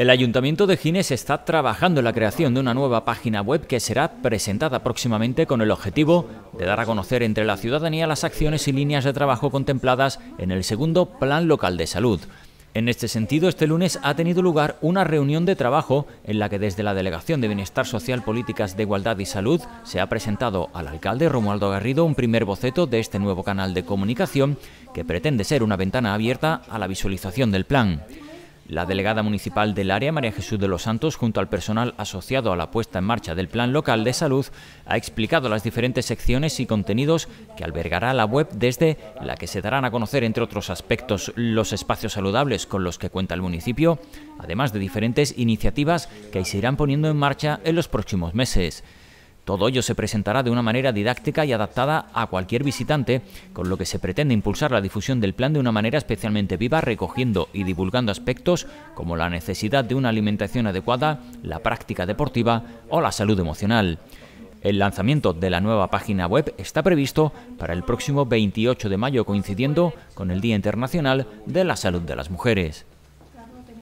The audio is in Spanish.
El Ayuntamiento de Gines está trabajando en la creación de una nueva página web que será presentada próximamente con el objetivo de dar a conocer entre la ciudadanía las acciones y líneas de trabajo contempladas en el segundo Plan Local de Salud. En este sentido, este lunes ha tenido lugar una reunión de trabajo en la que desde la Delegación de Bienestar Social, Políticas de Igualdad y Salud se ha presentado al alcalde Romualdo Garrido un primer boceto de este nuevo canal de comunicación que pretende ser una ventana abierta a la visualización del plan. La delegada municipal del área, María Jesús de los Santos, junto al personal asociado a la puesta en marcha del Plan Local de Salud, ha explicado las diferentes secciones y contenidos que albergará la web, desde la que se darán a conocer, entre otros aspectos, los espacios saludables con los que cuenta el municipio, además de diferentes iniciativas que se irán poniendo en marcha en los próximos meses. Todo ello se presentará de una manera didáctica y adaptada a cualquier visitante, con lo que se pretende impulsar la difusión del plan de una manera especialmente viva, recogiendo y divulgando aspectos como la necesidad de una alimentación adecuada, la práctica deportiva o la salud emocional. El lanzamiento de la nueva página web está previsto para el próximo 28 de mayo coincidiendo con el Día Internacional de la Salud de las Mujeres.